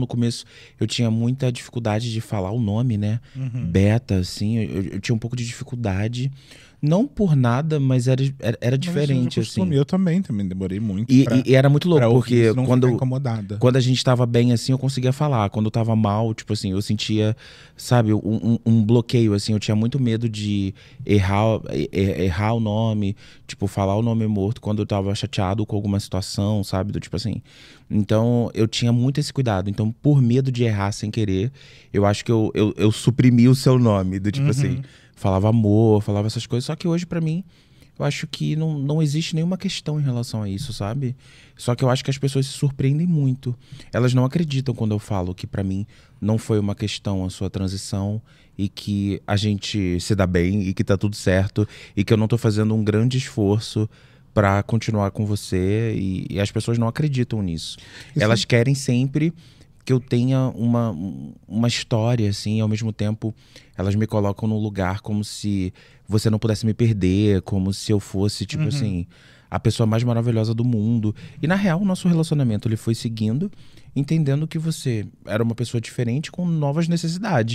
no começo eu tinha muita dificuldade de falar o nome, né? Uhum. Beta, assim, eu, eu, tinha um pouco de dificuldade. Não por nada, mas era, era, era mas diferente, eu assim. Eu também, também demorei muito. E, pra, e, era muito louco, porque quando, quando a gente tava bem, assim, eu conseguia falar. Quando eu tava mal, tipo assim, eu sentia, sabe, um, um bloqueio, assim. Eu tinha muito medo de errar, errar o nome, tipo, falar o nome morto quando eu tava chateado com alguma situação, sabe? Do tipo assim. Então, eu tinha muito esse cuidado. Então, por medo de errar sem querer, eu acho que eu, eu, eu suprimi o seu nome, do tipo uhum. assim falava amor, falava essas coisas. Só que hoje, para mim, eu acho que não, não existe nenhuma questão em relação a isso, sabe? Só que eu acho que as pessoas se surpreendem muito. Elas não acreditam quando eu falo que para mim não foi uma questão a sua transição e que a gente se dá bem e que tá tudo certo e que eu não tô fazendo um grande esforço para continuar com você e, e, as pessoas não acreditam nisso. Isso. Elas querem sempre que eu tenha uma, uma história, assim, ao mesmo tempo elas me colocam num lugar como se você não pudesse me perder, como se eu fosse, tipo uhum. assim, a pessoa mais maravilhosa do mundo. E na real, o nosso relacionamento ele foi seguindo, entendendo que você era uma pessoa diferente com novas necessidades.